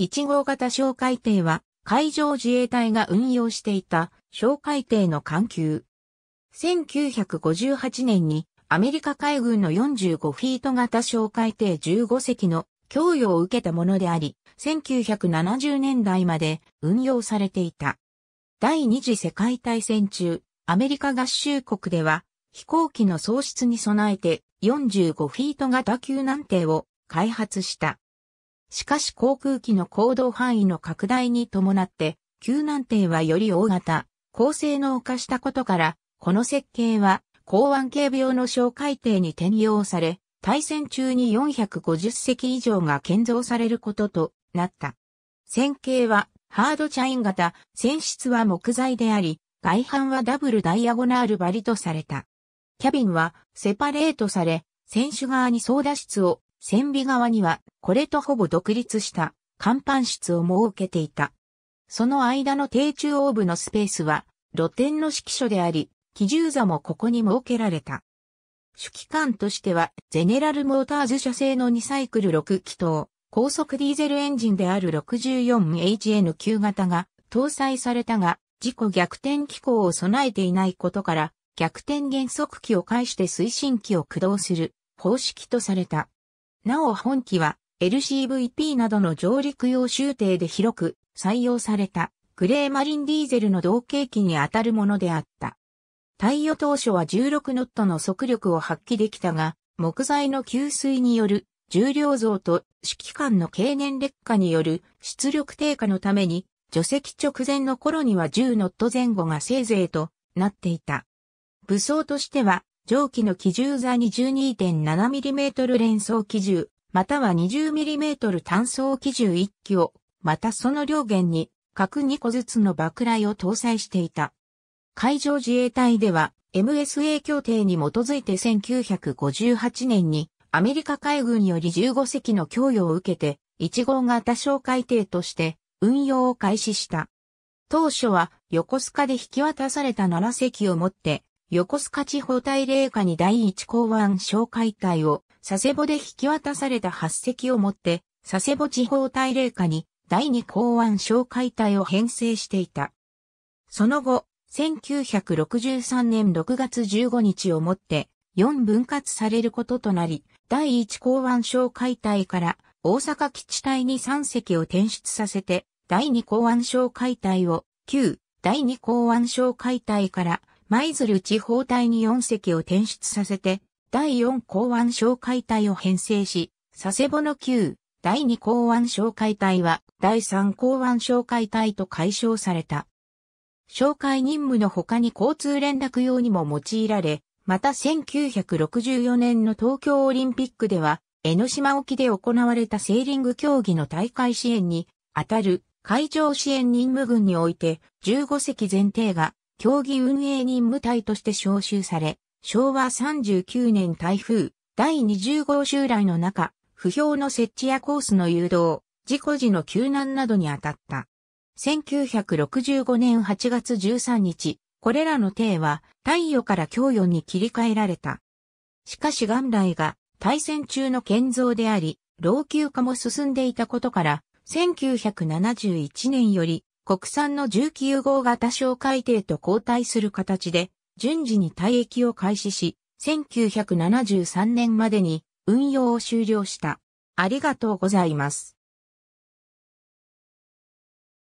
1号型小海艇は海上自衛隊が運用していた小海艇の艦級。1958年にアメリカ海軍の45フィート型小海艇15隻の供与を受けたものであり、1970年代まで運用されていた。第二次世界大戦中、アメリカ合衆国では飛行機の喪失に備えて45フィート型救難艇を開発した。しかし航空機の行動範囲の拡大に伴って、救難艇はより大型、高性能化したことから、この設計は、港湾警備用の小海艇に転用され、対戦中に450隻以上が建造されることとなった。線形はハードチャイン型、船室は木材であり、外反はダブルダイアゴナール張りとされた。キャビンはセパレートされ、船首側に操舵室を船尾側には、これとほぼ独立した甲板室を設けていた。その間の低中央部のスペースは、露天の指揮所であり、機銃座もここに設けられた。主機関としては、ゼネラルモーターズ社製の2サイクル6気筒、高速ディーゼルエンジンである 64HN9 型が搭載されたが、事故逆転機構を備えていないことから、逆転減速機を介して推進機を駆動する方式とされた。なお本機は LCVP などの上陸用集艇で広く採用されたグレーマリンディーゼルの同型機に当たるものであった。対応当初は16ノットの速力を発揮できたが、木材の吸水による重量増と指揮官の経年劣化による出力低下のために、除籍直前の頃には10ノット前後がせいぜいとなっていた。武装としては蒸気の機銃座に 12.7mm 連装機銃、または 20mm 単装機銃1機を、またその両弦に各2個ずつの爆雷を搭載していた。海上自衛隊では MSA 協定に基づいて1958年にアメリカ海軍より15隻の供与を受けて1号型小海艇として運用を開始した。当初は横須賀で引き渡された7隻をもって横須賀地方大霊下に第一港湾小解体を佐世保で引き渡された8隻をもって佐世保地方大霊下に第二港湾小解体を編成していた。その後、1963年6月15日をもって4分割されることとなり、第一港湾小解体から大阪基地隊に3隻を転出させて、第二港湾小解体を旧第二港湾小解体から舞鶴地方隊に4隻を転出させて、第4港湾哨戒隊を編成し、佐世保の旧、第2港湾哨戒隊は、第3港湾哨戒隊と解消された。紹介任務の他に交通連絡用にも用いられ、また1964年の東京オリンピックでは、江ノ島沖で行われたセーリング競技の大会支援に、当たる海上支援任務軍において、15隻前提が競技運営任務隊として招集され、昭和39年台風第20号襲来の中、不評の設置やコースの誘導、事故時の救難などに当たった。1965年8月13日、これらの艇は太陽から供与に切り替えられた。しかし元来が対戦中の建造であり、老朽化も進んでいたことから、1971年より国産の19号型小海艇と交代する形で、順次に退役を開始し、1973年までに運用を終了した。ありがとうございます。